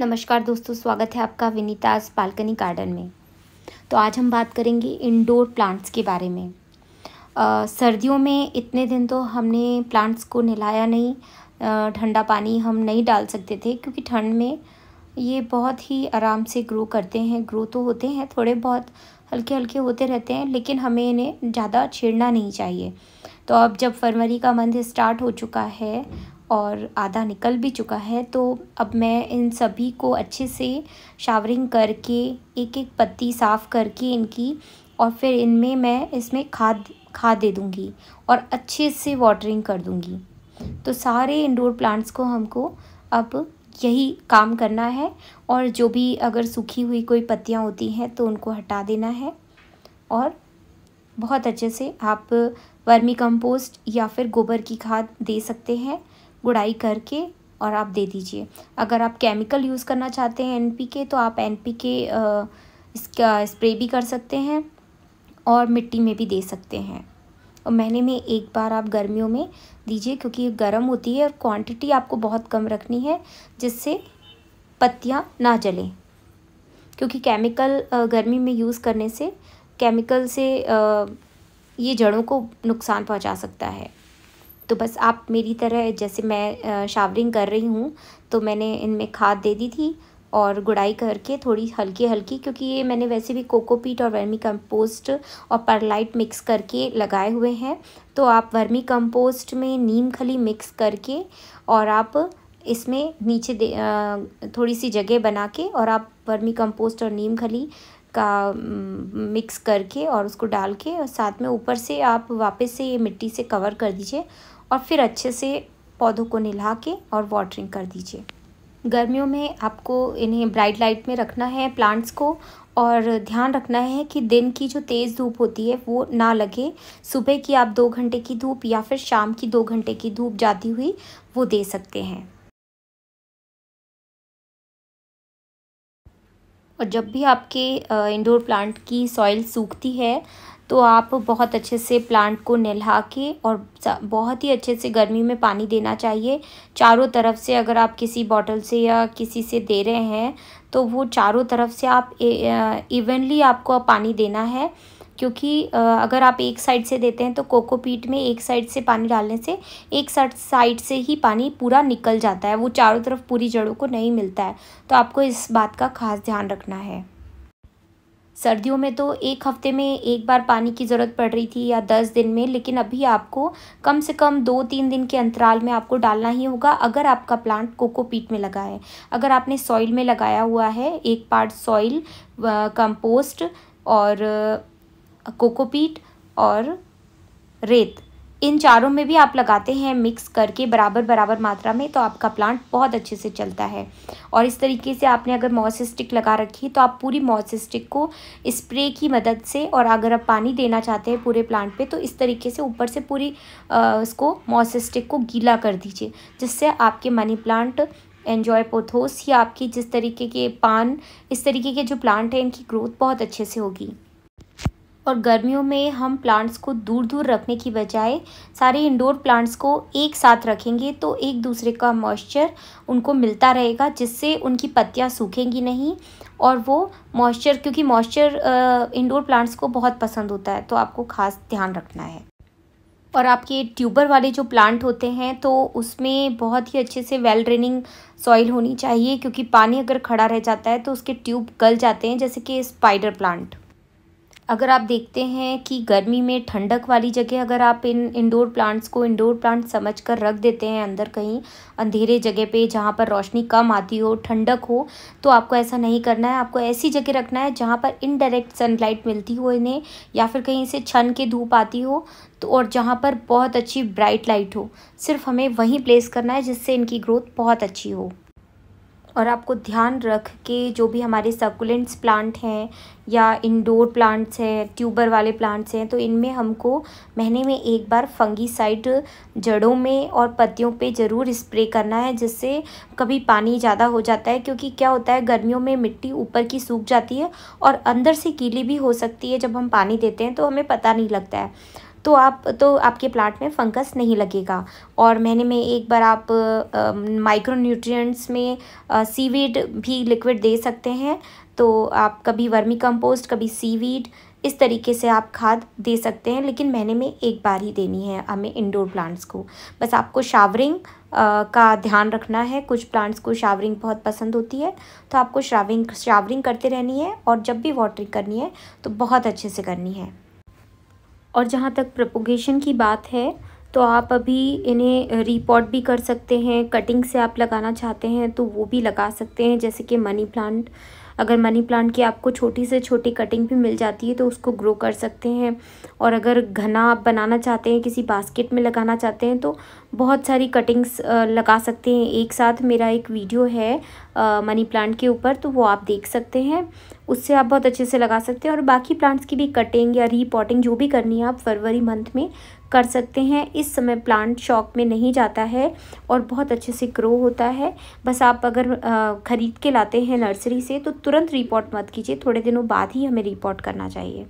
नमस्कार दोस्तों स्वागत है आपका विनीताज बालकनी गार्डन में तो आज हम बात करेंगे इंडोर प्लांट्स के बारे में आ, सर्दियों में इतने दिन तो हमने प्लांट्स को नहलाया नहीं ठंडा पानी हम नहीं डाल सकते थे क्योंकि ठंड में ये बहुत ही आराम से ग्रो करते हैं ग्रो तो होते हैं थोड़े बहुत हल्के हल्के होते रहते हैं लेकिन हमें इन्हें ज़्यादा छेड़ना नहीं चाहिए तो अब जब फरवरी का मंथ स्टार्ट हो चुका है और आधा निकल भी चुका है तो अब मैं इन सभी को अच्छे से शावरिंग करके एक एक पत्ती साफ़ करके इनकी और फिर इनमें मैं इसमें खाद खाद दे दूँगी और अच्छे से वाटरिंग कर दूँगी तो सारे इंडोर प्लांट्स को हमको अब यही काम करना है और जो भी अगर सूखी हुई कोई पत्तियाँ होती हैं तो उनको हटा देना है और बहुत अच्छे से आप वर्मी कंपोस्ट या फिर गोबर की खाद दे सकते हैं गुड़ाई करके और आप दे दीजिए अगर आप केमिकल यूज़ करना चाहते हैं एनपीके तो आप एनपीके इसका स्प्रे भी कर सकते हैं और मिट्टी में भी दे सकते हैं और महीने में एक बार आप गर्मियों में दीजिए क्योंकि ये गर्म होती है और क्वांटिटी आपको बहुत कम रखनी है जिससे पत्तियाँ ना जलें क्योंकि केमिकल गर्मी में यूज़ करने से केमिकल से ये जड़ों को नुकसान पहुँचा सकता है तो बस आप मेरी तरह जैसे मैं शावरिंग कर रही हूँ तो मैंने इनमें खाद दे दी थी और गुड़ाई करके थोड़ी हल्की हल्की क्योंकि ये मैंने वैसे भी कोकोपीट और वर्मी कंपोस्ट और परलाइट मिक्स करके लगाए हुए हैं तो आप वर्मी कंपोस्ट में नीम खली मिक्स करके और आप इसमें नीचे दे, थोड़ी सी जगह बना के और आप वर्मी कंपोस्ट और नीम खली का मिक्स करके और उसको डाल के और साथ में ऊपर से आप वापस से ये मिट्टी से कवर कर दीजिए और फिर अच्छे से पौधों को नहा के और वाटरिंग कर दीजिए गर्मियों में आपको इन्हें ब्राइट लाइट में रखना है प्लांट्स को और ध्यान रखना है कि दिन की जो तेज़ धूप होती है वो ना लगे सुबह की आप दो घंटे की धूप या फिर शाम की दो घंटे की धूप जाती हुई वो दे सकते हैं और जब भी आपके इंडोर प्लांट की सॉइल सूखती है तो आप बहुत अच्छे से प्लांट को नहला के और बहुत ही अच्छे से गर्मी में पानी देना चाहिए चारों तरफ से अगर आप किसी बॉटल से या किसी से दे रहे हैं तो वो चारों तरफ से आप इवनली आपको पानी देना है क्योंकि अगर आप एक साइड से देते हैं तो कोकोपीट में एक साइड से पानी डालने से एक साइड से ही पानी पूरा निकल जाता है वो चारों तरफ पूरी जड़ों को नहीं मिलता है तो आपको इस बात का खास ध्यान रखना है सर्दियों में तो एक हफ्ते में एक बार पानी की ज़रूरत पड़ रही थी या दस दिन में लेकिन अभी आपको कम से कम दो तीन दिन के अंतराल में आपको डालना ही होगा अगर आपका प्लांट कोकोपीट में लगा है अगर आपने सॉइल में लगाया हुआ है एक पार्ट सॉइल कंपोस्ट और कोकोपीट और रेत इन चारों में भी आप लगाते हैं मिक्स करके बराबर बराबर मात्रा में तो आपका प्लांट बहुत अच्छे से चलता है और इस तरीके से आपने अगर मॉसिस्टिक लगा रखी तो आप पूरी मॉसिस्टिक को स्प्रे की मदद से और अगर आप पानी देना चाहते हैं पूरे प्लांट पे तो इस तरीके से ऊपर से पूरी आ, मोसिस्टिक मॉसिस्टिक को गीला कर दीजिए जिससे आपके मनी प्लांट एन्जॉय पोथोस या आपकी जिस तरीके के पान इस तरीके के जो प्लांट हैं इनकी ग्रोथ बहुत अच्छे से होगी और गर्मियों में हम प्लांट्स को दूर दूर रखने की बजाय सारे इंडोर प्लांट्स को एक साथ रखेंगे तो एक दूसरे का मॉइस्चर उनको मिलता रहेगा जिससे उनकी पत्तियाँ सूखेंगी नहीं और वो मॉइस्चर क्योंकि मॉइस्चर इंडोर प्लांट्स को बहुत पसंद होता है तो आपको खास ध्यान रखना है और आपके ट्यूबर वाले जो प्लांट होते हैं तो उसमें बहुत ही अच्छे से वेल ड्रेनिंग सॉइल होनी चाहिए क्योंकि पानी अगर खड़ा रह जाता है तो उसके ट्यूब गल जाते हैं जैसे कि स्पाइडर प्लांट अगर आप देखते हैं कि गर्मी में ठंडक वाली जगह अगर आप इन इंडोर प्लांट्स को इंडोर प्लांट समझ कर रख देते हैं अंदर कहीं अंधेरे जगह पे जहाँ पर रोशनी कम आती हो ठंडक हो तो आपको ऐसा नहीं करना है आपको ऐसी जगह रखना है जहाँ पर इनडायरेक्ट सनलाइट मिलती हो इन्हें या फिर कहीं से छन के धूप आती हो तो और जहाँ पर बहुत अच्छी ब्राइट लाइट हो सिर्फ हमें वहीं प्लेस करना है जिससे इनकी ग्रोथ बहुत अच्छी हो और आपको ध्यान रख के जो भी हमारे सर्कुलेंट्स प्लांट हैं या इंडोर प्लांट्स हैं ट्यूबर वाले प्लांट्स हैं तो इनमें हमको महीने में एक बार फंगीसाइड जड़ों में और पत्तियों पे ज़रूर स्प्रे करना है जिससे कभी पानी ज़्यादा हो जाता है क्योंकि क्या होता है गर्मियों में मिट्टी ऊपर की सूख जाती है और अंदर से कीली भी हो सकती है जब हम पानी देते हैं तो हमें पता नहीं लगता है तो आप तो आपके प्लांट में फंगस नहीं लगेगा और महीने में एक बार आप माइक्रो न्यूट्रिएंट्स में सीवीड भी लिक्विड दे सकते हैं तो आप कभी वर्मी कंपोस्ट कभी सीवीड इस तरीके से आप खाद दे सकते हैं लेकिन महीने में एक बार ही देनी है हमें इंडोर प्लांट्स को बस आपको शावरिंग का ध्यान रखना है कुछ प्लांट्स को शावरिंग बहुत पसंद होती है तो आपको शावरिंग शावरिंग करते रहनी है और जब भी वाटरिंग करनी है तो बहुत अच्छे से करनी है और जहाँ तक प्रपोगेशन की बात है तो आप अभी इन्हें रिपोर्ट भी कर सकते हैं कटिंग से आप लगाना चाहते हैं तो वो भी लगा सकते हैं जैसे कि मनी प्लांट अगर मनी प्लांट की आपको छोटी से छोटी कटिंग भी मिल जाती है तो उसको ग्रो कर सकते हैं और अगर घना आप बनाना चाहते हैं किसी बास्केट में लगाना चाहते हैं तो बहुत सारी कटिंग्स लगा सकते हैं एक साथ मेरा एक वीडियो है मनी प्लांट के ऊपर तो वो आप देख सकते हैं उससे आप बहुत अच्छे से लगा सकते हैं और बाकी प्लांट्स की भी कटिंग या रीपॉटिंग जो भी करनी है आप फरवरी मंथ में कर सकते हैं इस समय प्लांट शॉप में नहीं जाता है और बहुत अच्छे से ग्रो होता है बस आप अगर ख़रीद के लाते हैं नर्सरी से तो तुरंत रिपोर्ट मत कीजिए थोड़े दिनों बाद ही हमें रिपोर्ट करना चाहिए